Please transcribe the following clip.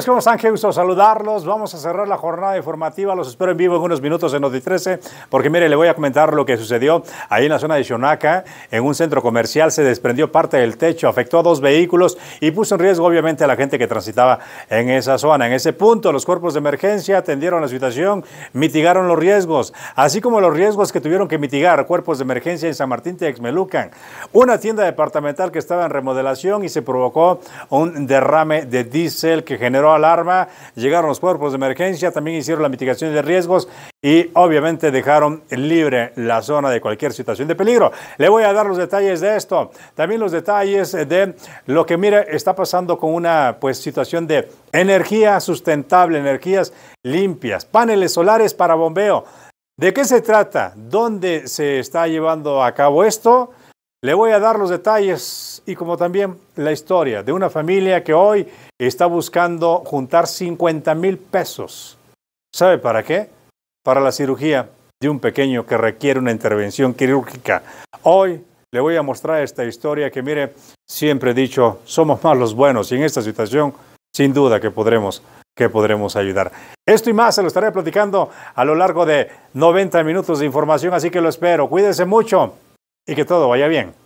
Señores, ¿cómo están? saludarlos. Vamos a cerrar la jornada informativa. Los espero en vivo en unos minutos en Noti 13, porque mire, le voy a comentar lo que sucedió ahí en la zona de Xonaca. En un centro comercial se desprendió parte del techo, afectó a dos vehículos y puso en riesgo, obviamente, a la gente que transitaba en esa zona. En ese punto, los cuerpos de emergencia atendieron la situación, mitigaron los riesgos, así como los riesgos que tuvieron que mitigar cuerpos de emergencia en San Martín Texmelucan. Una tienda departamental que estaba en remodelación y se provocó un derrame de diésel que generó alarma, llegaron los cuerpos de emergencia, también hicieron la mitigación de riesgos y obviamente dejaron libre la zona de cualquier situación de peligro. Le voy a dar los detalles de esto, también los detalles de lo que, mire, está pasando con una pues, situación de energía sustentable, energías limpias, paneles solares para bombeo. ¿De qué se trata? ¿Dónde se está llevando a cabo esto? Le voy a dar los detalles y como también la historia de una familia que hoy está buscando juntar 50 mil pesos. ¿Sabe para qué? Para la cirugía de un pequeño que requiere una intervención quirúrgica. Hoy le voy a mostrar esta historia que mire, siempre he dicho, somos más los buenos y en esta situación sin duda que podremos que podremos ayudar. Esto y más se lo estaré platicando a lo largo de 90 minutos de información, así que lo espero. Cuídense mucho y que todo vaya bien.